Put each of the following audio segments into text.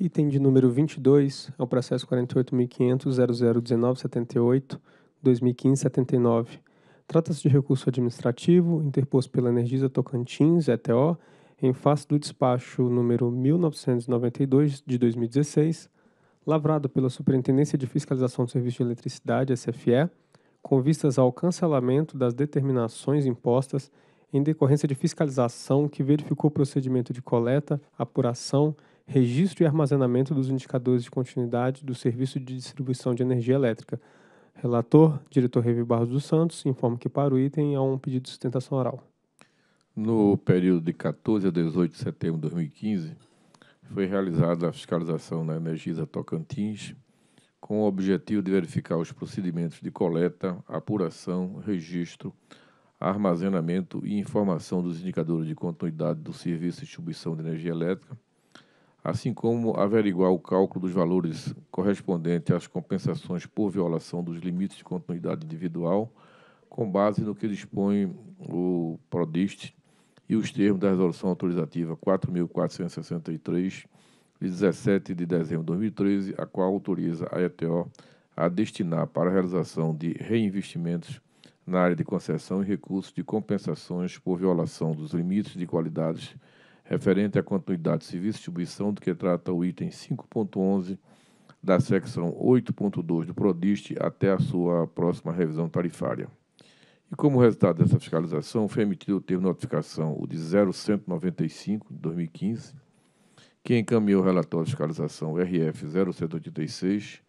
Item de número 22 é o processo 48.500.001978-2015-79. Trata-se de recurso administrativo interposto pela Energisa Tocantins, ETO, em face do despacho número 1992 de 2016, lavrado pela Superintendência de Fiscalização do Serviço de Eletricidade, SFE, com vistas ao cancelamento das determinações impostas em decorrência de fiscalização que verificou o procedimento de coleta, apuração e registro e armazenamento dos indicadores de continuidade do serviço de distribuição de energia elétrica. Relator, diretor Revi Barros dos Santos, informa que para o item há um pedido de sustentação oral. No período de 14 a 18 de setembro de 2015, foi realizada a fiscalização na Energisa Tocantins, com o objetivo de verificar os procedimentos de coleta, apuração, registro, armazenamento e informação dos indicadores de continuidade do serviço de distribuição de energia elétrica assim como averiguar o cálculo dos valores correspondente às compensações por violação dos limites de continuidade individual, com base no que dispõe o PRODIST e os termos da Resolução Autorizativa 4.463, de 17 de dezembro de 2013, a qual autoriza a ETO a destinar para a realização de reinvestimentos na área de concessão e recursos de compensações por violação dos limites de qualidades referente à continuidade de serviço e distribuição, do que trata o item 5.11 da secção 8.2 do PRODIST até a sua próxima revisão tarifária. E como resultado dessa fiscalização, foi emitido o termo de notificação, o de 0195 de 2015, que encaminhou o relatório de fiscalização RF 0186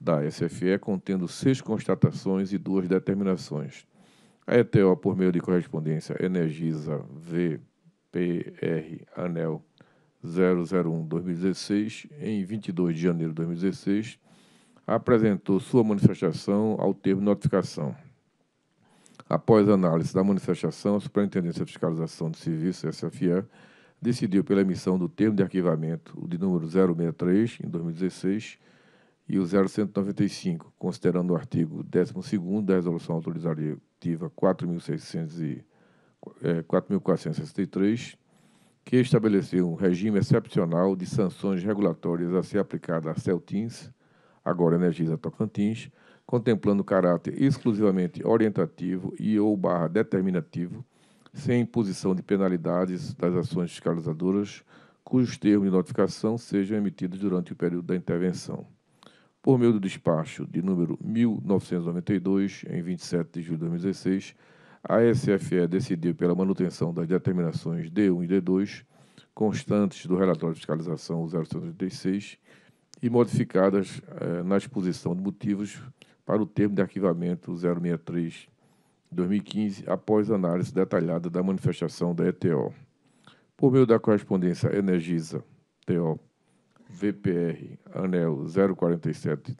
da SFE, contendo seis constatações e duas determinações. A ETO, por meio de correspondência Energisa V PR ANEL 001-2016, em 22 de janeiro de 2016, apresentou sua manifestação ao termo notificação. Após análise da manifestação, a Superintendência de Fiscalização de Serviços, SFE, decidiu pela emissão do termo de arquivamento, o de número 063, em 2016, e o 0195, considerando o artigo 12 da Resolução Autorizativa 4600 4.463, é, que estabeleceu um regime excepcional de sanções regulatórias a ser aplicada a Celtins, agora Energisa Tocantins, contemplando caráter exclusivamente orientativo e ou barra determinativo, sem imposição de penalidades das ações fiscalizadoras, cujos termos de notificação sejam emitidos durante o período da intervenção. Por meio do despacho de número 1992, em 27 de julho de 2016, a SFE decidiu pela manutenção das determinações D1 e D2 constantes do relatório de fiscalização 036 e modificadas eh, na exposição de motivos para o termo de arquivamento 063 2015, após análise detalhada da manifestação da ETO. Por meio da correspondência Energisa, TO, VPR, ANEL 047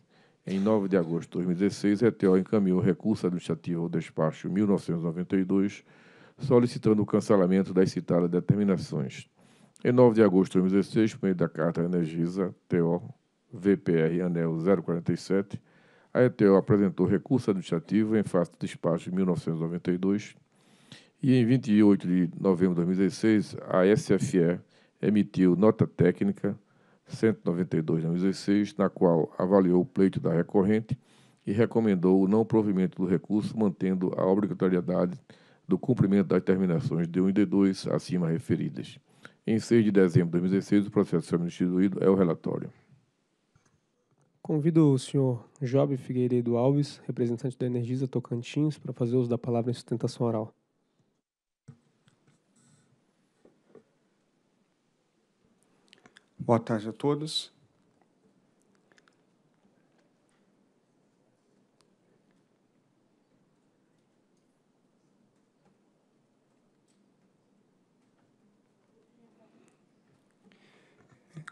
em 9 de agosto de 2016, a ETO encaminhou recurso administrativo ao despacho 1992, solicitando o cancelamento das citadas determinações. Em 9 de agosto de 2016, por meio da carta Energisa TO VPR ANEL 047, a ETO apresentou recurso administrativo em face do despacho 1992 e em 28 de novembro de 2016, a SFE emitiu nota técnica 192 2016, na qual avaliou o pleito da recorrente e recomendou o não provimento do recurso, mantendo a obrigatoriedade do cumprimento das terminações D1 e D2 acima referidas. Em 6 de dezembro de 2016, o processo substituído é o relatório. Convido o senhor Job Figueiredo Alves, representante da Energisa Tocantins, para fazer uso da palavra em sustentação oral. Boa tarde a todos.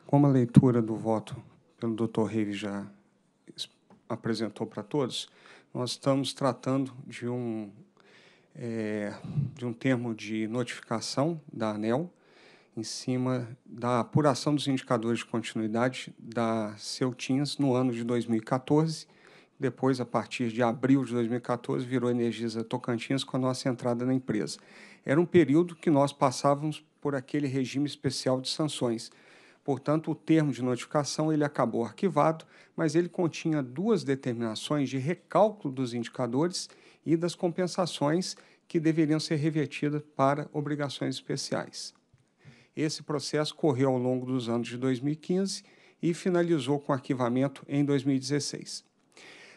Como a leitura do voto pelo Dr. Reis, já apresentou para todos, nós estamos tratando de um, é, de um termo de notificação da ANEL, em cima da apuração dos indicadores de continuidade da Celtins no ano de 2014. Depois, a partir de abril de 2014, virou Energisa Tocantins com a nossa entrada na empresa. Era um período que nós passávamos por aquele regime especial de sanções. Portanto, o termo de notificação ele acabou arquivado, mas ele continha duas determinações de recálculo dos indicadores e das compensações que deveriam ser revertidas para obrigações especiais. Esse processo correu ao longo dos anos de 2015 e finalizou com arquivamento em 2016.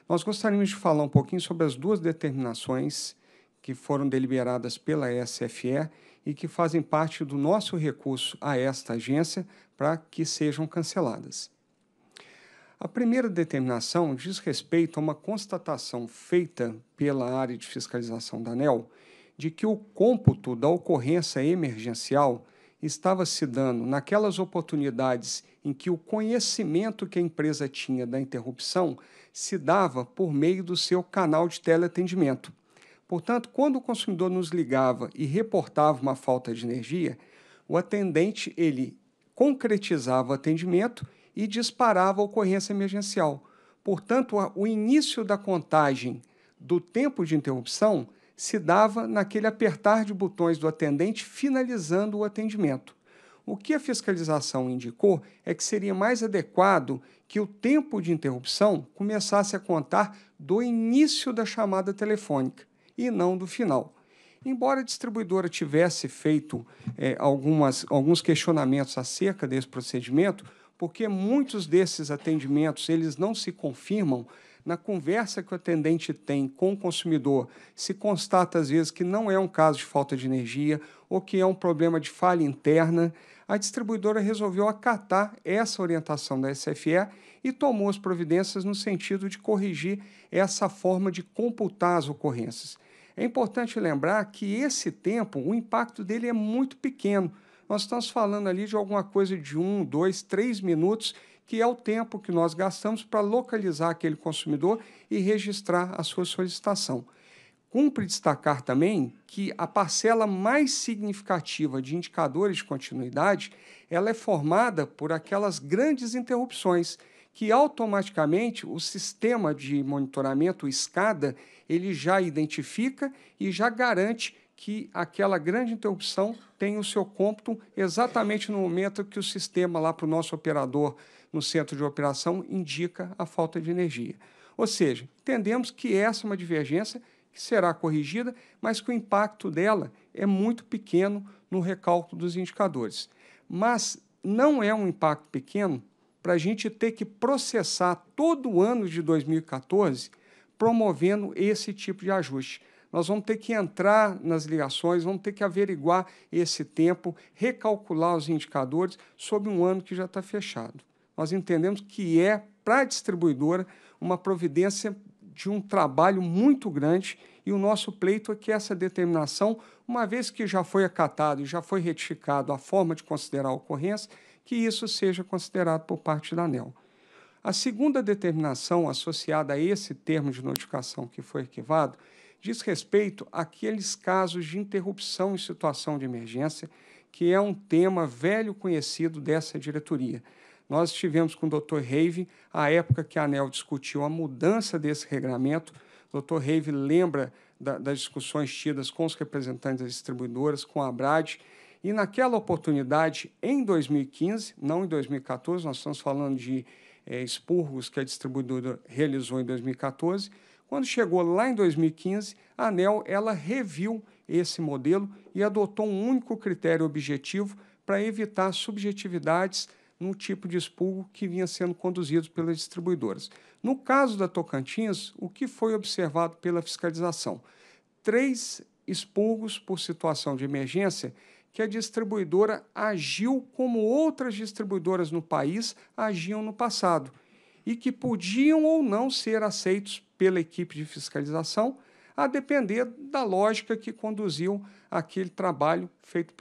Nós gostaríamos de falar um pouquinho sobre as duas determinações que foram deliberadas pela SFE e que fazem parte do nosso recurso a esta agência para que sejam canceladas. A primeira determinação diz respeito a uma constatação feita pela área de fiscalização da ANEL de que o cômputo da ocorrência emergencial estava se dando naquelas oportunidades em que o conhecimento que a empresa tinha da interrupção se dava por meio do seu canal de teleatendimento. Portanto, quando o consumidor nos ligava e reportava uma falta de energia, o atendente ele concretizava o atendimento e disparava a ocorrência emergencial. Portanto, o início da contagem do tempo de interrupção se dava naquele apertar de botões do atendente finalizando o atendimento. O que a fiscalização indicou é que seria mais adequado que o tempo de interrupção começasse a contar do início da chamada telefônica e não do final. Embora a distribuidora tivesse feito é, algumas, alguns questionamentos acerca desse procedimento, porque muitos desses atendimentos eles não se confirmam na conversa que o atendente tem com o consumidor, se constata às vezes que não é um caso de falta de energia ou que é um problema de falha interna, a distribuidora resolveu acatar essa orientação da SFE e tomou as providências no sentido de corrigir essa forma de computar as ocorrências. É importante lembrar que esse tempo, o impacto dele é muito pequeno. Nós estamos falando ali de alguma coisa de um, dois, três minutos que é o tempo que nós gastamos para localizar aquele consumidor e registrar a sua solicitação. Cumpre destacar também que a parcela mais significativa de indicadores de continuidade ela é formada por aquelas grandes interrupções que automaticamente o sistema de monitoramento o SCADA ele já identifica e já garante que aquela grande interrupção tem o seu cômputo exatamente no momento que o sistema lá para o nosso operador no centro de operação indica a falta de energia. Ou seja, entendemos que essa é uma divergência que será corrigida, mas que o impacto dela é muito pequeno no recálculo dos indicadores. Mas não é um impacto pequeno para a gente ter que processar todo o ano de 2014 promovendo esse tipo de ajuste. Nós vamos ter que entrar nas ligações, vamos ter que averiguar esse tempo, recalcular os indicadores sobre um ano que já está fechado. Nós entendemos que é, para a distribuidora, uma providência de um trabalho muito grande e o nosso pleito é que essa determinação, uma vez que já foi acatado e já foi retificado a forma de considerar a ocorrência, que isso seja considerado por parte da ANEL. A segunda determinação associada a esse termo de notificação que foi arquivado diz respeito àqueles casos de interrupção em situação de emergência, que é um tema velho conhecido dessa diretoria. Nós estivemos com o Dr. Reive, à época que a ANEL discutiu a mudança desse regramento. O Dr. Reive lembra da, das discussões tidas com os representantes das distribuidoras, com a Abrad, e naquela oportunidade, em 2015, não em 2014, nós estamos falando de é, expurgos que a distribuidora realizou em 2014, quando chegou lá em 2015, a ANEL ela reviu esse modelo e adotou um único critério objetivo para evitar subjetividades no tipo de expulso que vinha sendo conduzido pelas distribuidoras. No caso da Tocantins, o que foi observado pela fiscalização? Três expulgos por situação de emergência que a distribuidora agiu como outras distribuidoras no país agiam no passado e que podiam ou não ser aceitos pela equipe de fiscalização, a depender da lógica que conduziu aquele trabalho feito,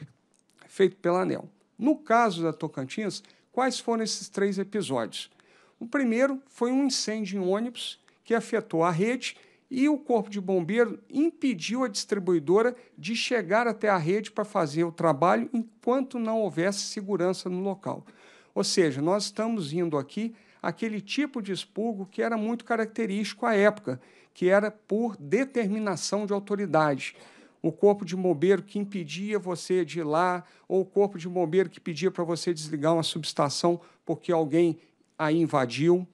feito pela ANEL. No caso da Tocantins, quais foram esses três episódios? O primeiro foi um incêndio em ônibus que afetou a rede e o Corpo de Bombeiro impediu a distribuidora de chegar até a rede para fazer o trabalho enquanto não houvesse segurança no local. Ou seja, nós estamos indo aqui aquele tipo de expurgo que era muito característico à época, que era por determinação de autoridades. O corpo de bombeiro que impedia você de ir lá, ou o corpo de bombeiro que pedia para você desligar uma subestação porque alguém a invadiu.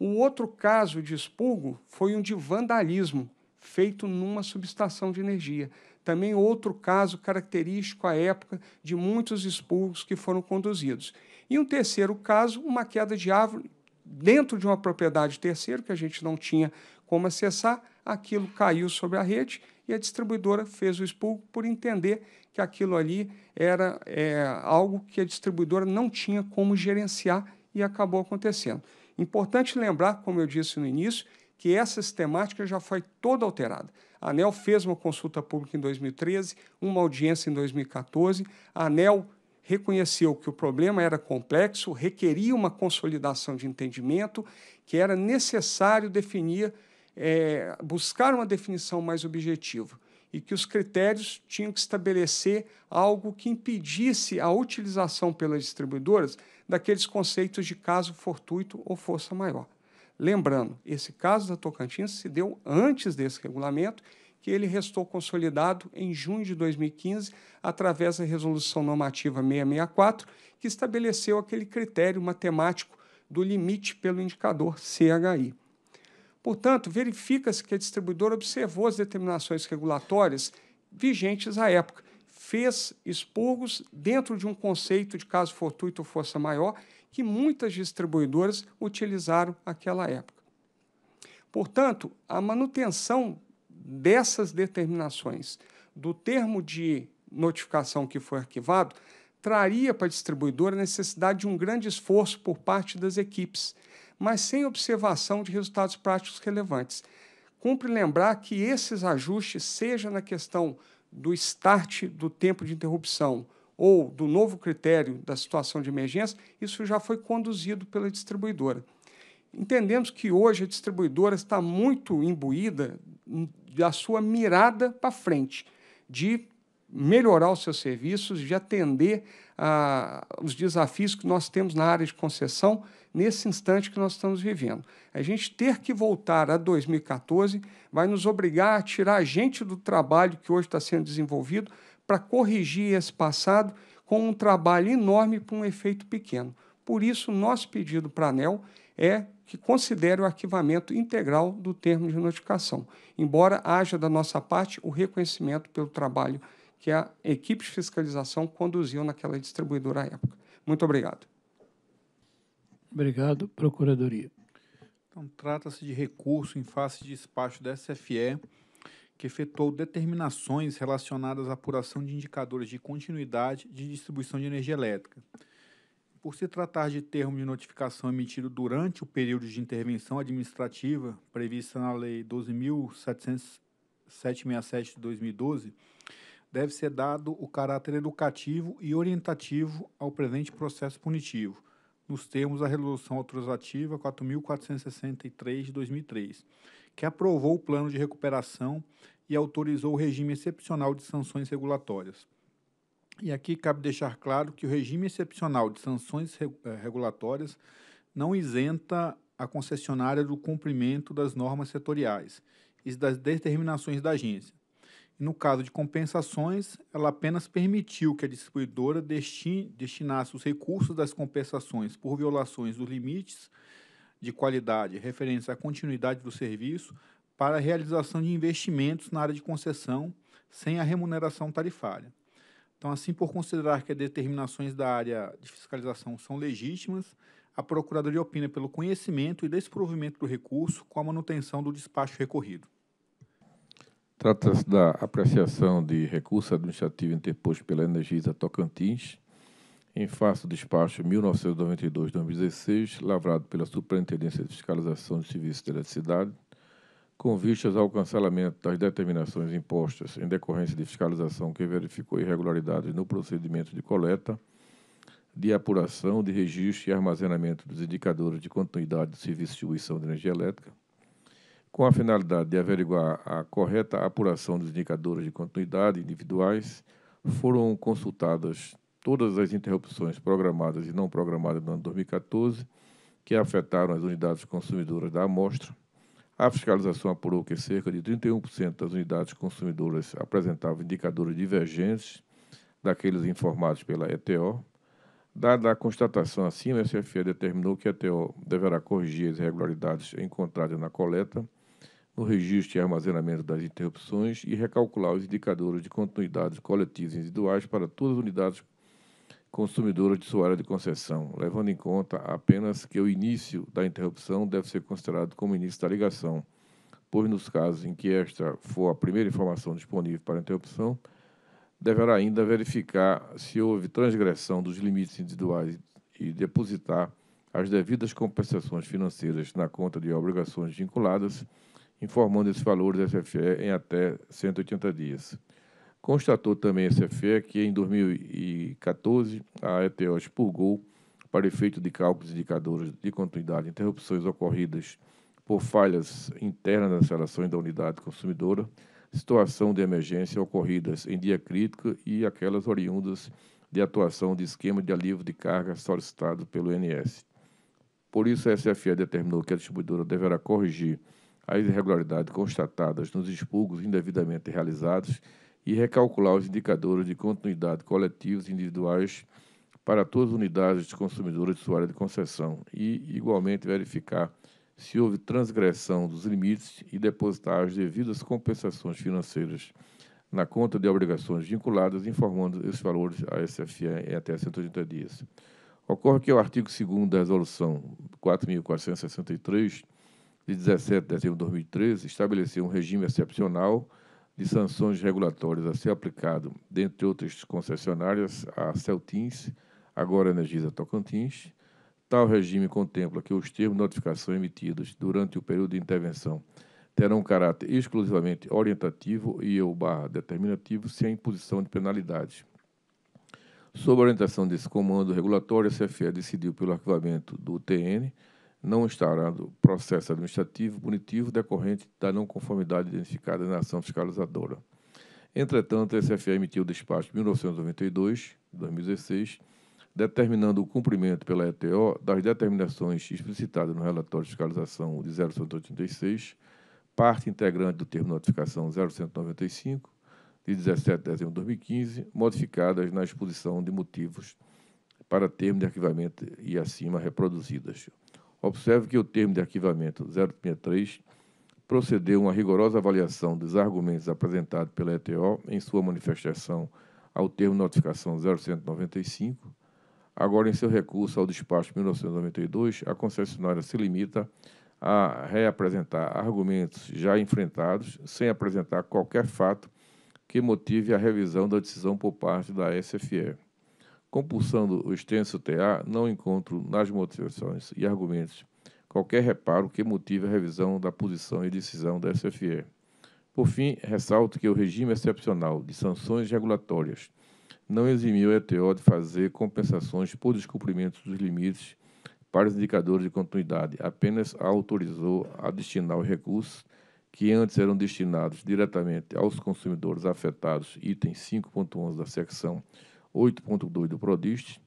Um outro caso de expurgo foi um de vandalismo feito numa subestação de energia. Também outro caso característico à época de muitos expurgos que foram conduzidos. E um terceiro caso, uma queda de árvore dentro de uma propriedade terceiro que a gente não tinha como acessar, aquilo caiu sobre a rede e a distribuidora fez o expulso por entender que aquilo ali era é, algo que a distribuidora não tinha como gerenciar e acabou acontecendo. Importante lembrar, como eu disse no início, que essa sistemática já foi toda alterada. A ANEL fez uma consulta pública em 2013, uma audiência em 2014, a ANEL reconheceu que o problema era complexo, requeria uma consolidação de entendimento, que era necessário definir, é, buscar uma definição mais objetiva e que os critérios tinham que estabelecer algo que impedisse a utilização pelas distribuidoras daqueles conceitos de caso fortuito ou força maior. Lembrando, esse caso da Tocantins se deu antes desse regulamento que ele restou consolidado em junho de 2015, através da Resolução Normativa 664, que estabeleceu aquele critério matemático do limite pelo indicador CHI. Portanto, verifica-se que a distribuidora observou as determinações regulatórias vigentes à época, fez expurgos dentro de um conceito de caso fortuito ou força maior que muitas distribuidoras utilizaram naquela época. Portanto, a manutenção dessas determinações do termo de notificação que foi arquivado traria para a distribuidora a necessidade de um grande esforço por parte das equipes, mas sem observação de resultados práticos relevantes. Cumpre lembrar que esses ajustes, seja na questão do start do tempo de interrupção ou do novo critério da situação de emergência, isso já foi conduzido pela distribuidora. Entendemos que hoje a distribuidora está muito imbuída da sua mirada para frente, de melhorar os seus serviços, de atender a, ah, os desafios que nós temos na área de concessão nesse instante que nós estamos vivendo. A gente ter que voltar a 2014 vai nos obrigar a tirar a gente do trabalho que hoje está sendo desenvolvido para corrigir esse passado com um trabalho enorme para um efeito pequeno. Por isso, nosso pedido para a ANEL é que considere o arquivamento integral do termo de notificação, embora haja da nossa parte o reconhecimento pelo trabalho que a equipe de fiscalização conduziu naquela distribuidora à época. Muito obrigado. Obrigado, Procuradoria. Então, trata-se de recurso em face de despacho da SFE que efetuou determinações relacionadas à apuração de indicadores de continuidade de distribuição de energia elétrica. Por se tratar de termo de notificação emitido durante o período de intervenção administrativa prevista na Lei 12.767 de 2012, deve ser dado o caráter educativo e orientativo ao presente processo punitivo, nos termos da Resolução Autorizativa 4.463 de 2003, que aprovou o plano de recuperação e autorizou o regime excepcional de sanções regulatórias. E aqui cabe deixar claro que o regime excepcional de sanções eh, regulatórias não isenta a concessionária do cumprimento das normas setoriais e das determinações da agência. No caso de compensações, ela apenas permitiu que a distribuidora destinasse os recursos das compensações por violações dos limites de qualidade referentes à continuidade do serviço para a realização de investimentos na área de concessão sem a remuneração tarifária. Então, assim, por considerar que as determinações da área de fiscalização são legítimas, a Procuradoria opina pelo conhecimento e desprovimento do recurso com a manutenção do despacho recorrido. Trata-se da apreciação de recurso administrativo interposto pela Energisa Tocantins em face do despacho 1992-2016, lavrado pela Superintendência de Fiscalização de Serviços de Eletricidade, com vistas ao cancelamento das determinações impostas em decorrência de fiscalização que verificou irregularidades no procedimento de coleta, de apuração, de registro e armazenamento dos indicadores de continuidade do serviço de distribuição de energia elétrica, com a finalidade de averiguar a correta apuração dos indicadores de continuidade individuais, foram consultadas todas as interrupções programadas e não programadas no ano 2014 que afetaram as unidades consumidoras da amostra a fiscalização apurou que cerca de 31% das unidades consumidoras apresentavam indicadores divergentes daqueles informados pela ETO. Dada a constatação acima, a SFE determinou que a ETO deverá corrigir as irregularidades encontradas na coleta, no registro e armazenamento das interrupções e recalcular os indicadores de continuidades coletivas individuais para todas as unidades consumidora de sua área de concessão, levando em conta apenas que o início da interrupção deve ser considerado como início da ligação, pois nos casos em que esta for a primeira informação disponível para interrupção, deverá ainda verificar se houve transgressão dos limites individuais e depositar as devidas compensações financeiras na conta de obrigações vinculadas, informando esses valores à FFE em até 180 dias. Constatou também a SFE que em 2014 a ETO expurgou, para efeito de cálculos indicadores de continuidade, interrupções ocorridas por falhas internas nas relações da unidade consumidora, situação de emergência ocorridas em dia crítico e aquelas oriundas de atuação de esquema de alívio de carga solicitado pelo INS. Por isso, a SFE determinou que a distribuidora deverá corrigir as irregularidades constatadas nos expurgos indevidamente realizados e recalcular os indicadores de continuidade coletivos e individuais para todas as unidades consumidoras de sua área de concessão e, igualmente, verificar se houve transgressão dos limites e depositar as devidas compensações financeiras na conta de obrigações vinculadas, informando esses valores à SFE em até 180 dias. Ocorre que o artigo 2 da Resolução 4.463, de 17 de dezembro de 2013, estabeleceu um regime excepcional de sanções regulatórias a ser aplicado, dentre outras concessionárias, a Celtins, agora Energisa Tocantins. Tal regime contempla que os termos de notificação emitidos durante o período de intervenção terão caráter exclusivamente orientativo e ou barra determinativo sem imposição de penalidades. Sob a orientação desse comando regulatório, a CFE decidiu pelo arquivamento do TN, não estará do processo administrativo punitivo decorrente da não conformidade identificada na ação fiscalizadora. Entretanto, a SFE emitiu o despacho 1992, 2016, determinando o cumprimento pela ETO das determinações explicitadas no relatório de fiscalização de 0186, parte integrante do termo notificação 0195, de 17 de dezembro de 2015, modificadas na exposição de motivos para termo de arquivamento e acima reproduzidas. Observe que o termo de arquivamento 063 procedeu uma rigorosa avaliação dos argumentos apresentados pela ETO em sua manifestação ao termo notificação 0195. Agora, em seu recurso ao despacho 1992, a concessionária se limita a reapresentar argumentos já enfrentados, sem apresentar qualquer fato que motive a revisão da decisão por parte da SFE. Compulsando o extenso TA, não encontro nas motivações e argumentos qualquer reparo que motive a revisão da posição e decisão da SFE. Por fim, ressalto que o regime excepcional de sanções regulatórias não eximiu a ETO de fazer compensações por descumprimento dos limites para os indicadores de continuidade, apenas a autorizou a destinar os recursos que antes eram destinados diretamente aos consumidores afetados, item 5.11 da secção 8.2 do PRODIST,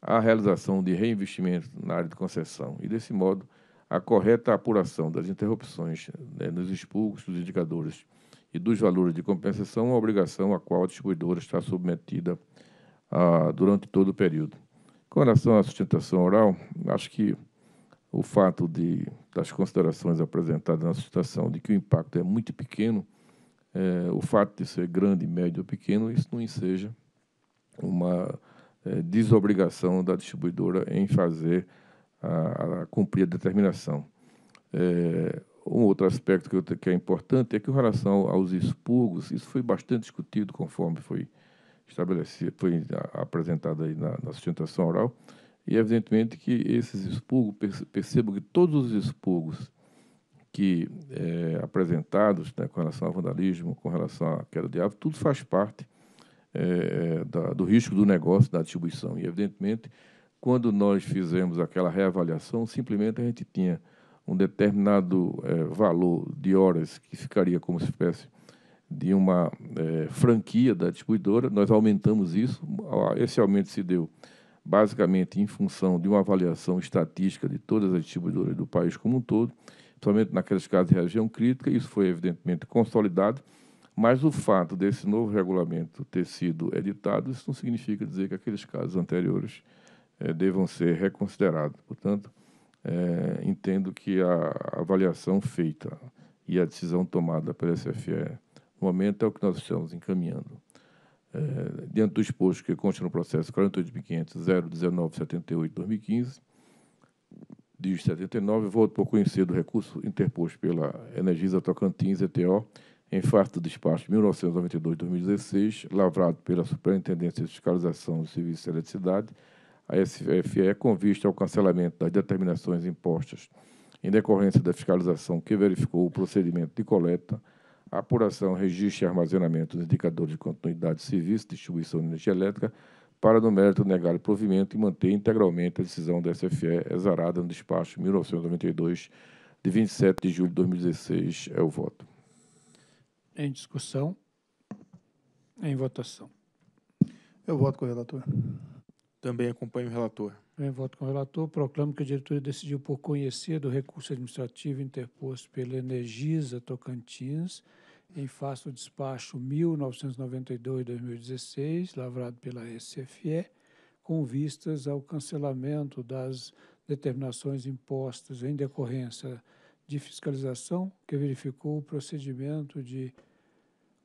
a realização de reinvestimentos na área de concessão e, desse modo, a correta apuração das interrupções né, nos expulsos dos indicadores e dos valores de compensação, uma obrigação a qual a distribuidora está submetida ah, durante todo o período. Com relação à sustentação oral, acho que o fato de, das considerações apresentadas na sustentação de que o impacto é muito pequeno, é, o fato de ser grande, médio ou pequeno, isso não enseja uma é, desobrigação da distribuidora em fazer a, a cumprir a determinação. É, um outro aspecto que, eu, que é importante é que, em relação aos expurgos, isso foi bastante discutido conforme foi estabelecido, foi apresentado aí na, na sustentação oral, e evidentemente que esses expurgos, percebo que todos os expurgos que é, apresentados né, com relação ao vandalismo, com relação à queda de árvore, tudo faz parte é, é, da, do risco do negócio da distribuição. E, evidentemente, quando nós fizemos aquela reavaliação, simplesmente a gente tinha um determinado é, valor de horas que ficaria como espécie de uma é, franquia da distribuidora, nós aumentamos isso. Esse aumento se deu basicamente em função de uma avaliação estatística de todas as distribuidoras do país como um todo, principalmente naqueles casos de região crítica. Isso foi, evidentemente, consolidado mas o fato desse novo regulamento ter sido editado, isso não significa dizer que aqueles casos anteriores é, devam ser reconsiderados. Portanto, é, entendo que a avaliação feita e a decisão tomada pela SFE no momento é o que nós estamos encaminhando. É, dentro do exposto que consta no processo 48.500.019.78.2015, de 79, voto por conhecer do recurso interposto pela Energisa Tocantins, ETO, em face do despacho 1992-2016, lavrado pela Superintendência de Fiscalização do Serviço de Eletricidade, a SFE, é com vista ao cancelamento das determinações impostas em decorrência da fiscalização que verificou o procedimento de coleta, apuração, registro e armazenamento dos indicadores de continuidade de serviço distribuição de energia elétrica, para, no mérito, negar o provimento e manter integralmente a decisão da SFE, exarada no despacho 1992, de 27 de julho de 2016. É o voto. Em discussão? Em votação. Eu voto com o relator. Também acompanho o relator. Em voto com o relator, proclamo que a diretoria decidiu por conhecer do recurso administrativo interposto pela Energisa Tocantins em face do despacho 1992-2016, lavrado pela SFE, com vistas ao cancelamento das determinações impostas em decorrência de fiscalização que verificou o procedimento de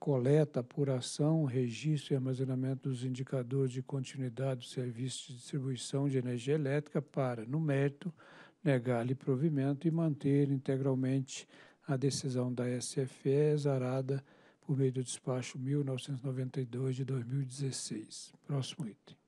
coleta, apuração, registro e armazenamento dos indicadores de continuidade do serviço de distribuição de energia elétrica para, no mérito, negar-lhe provimento e manter integralmente a decisão da SFE exarada por meio do despacho 1992 de 2016. Próximo item.